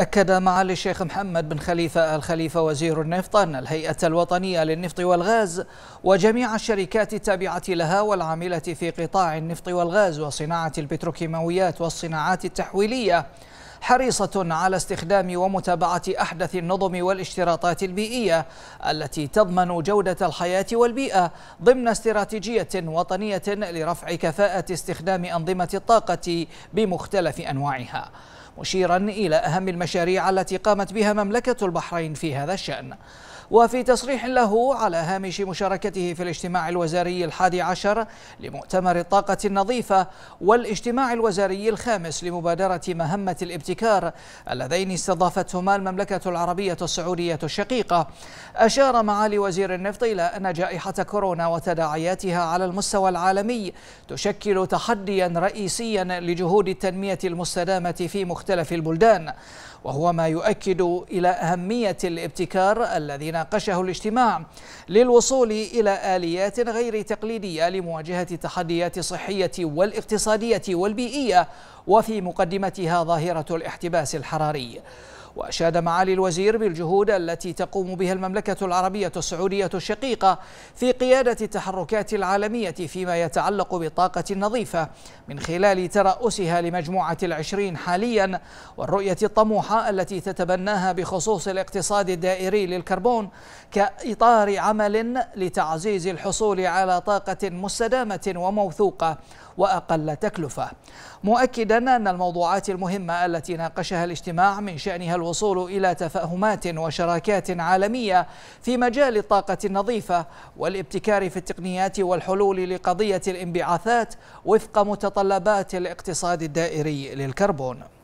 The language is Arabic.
أكد معالي الشيخ محمد بن خليفة الخليفة وزير النفط أن الهيئة الوطنية للنفط والغاز وجميع الشركات التابعة لها والعاملة في قطاع النفط والغاز وصناعة البتروكيماويات والصناعات التحويلية حريصة على استخدام ومتابعة أحدث النظم والاشتراطات البيئية التي تضمن جودة الحياة والبيئة ضمن استراتيجية وطنية لرفع كفاءة استخدام أنظمة الطاقة بمختلف أنواعها مشيرا إلى أهم المشاريع التي قامت بها مملكة البحرين في هذا الشأن وفي تصريح له على هامش مشاركته في الاجتماع الوزاري الحادي عشر لمؤتمر الطاقة النظيفة والاجتماع الوزاري الخامس لمبادرة مهمة الابتكار اللذين استضافتهما المملكة العربية السعودية الشقيقة أشار معالي وزير النفط إلى أن جائحة كورونا وتداعياتها على المستوى العالمي تشكل تحديا رئيسيا لجهود التنمية المستدامة في مختلف البلدان وهو ما يؤكد إلى أهمية الابتكار الذين ناقشه الاجتماع للوصول إلى آليات غير تقليدية لمواجهة التحديات الصحية والاقتصادية والبيئية وفي مقدمتها ظاهرة الاحتباس الحراري وأشاد معالي الوزير بالجهود التي تقوم بها المملكة العربية السعودية الشقيقة في قيادة التحركات العالمية فيما يتعلق بالطاقة النظيفة من خلال ترأسها لمجموعة العشرين حاليا والرؤية الطموحة التي تتبناها بخصوص الاقتصاد الدائري للكربون كإطار عمل لتعزيز الحصول على طاقة مستدامة وموثوقة وأقل تكلفة مؤكدا أن الموضوعات المهمة التي ناقشها الاجتماع من شأنها الوطنية الوصول إلى تفاهمات وشراكات عالمية في مجال الطاقة النظيفة والابتكار في التقنيات والحلول لقضية الانبعاثات وفق متطلبات الاقتصاد الدائري للكربون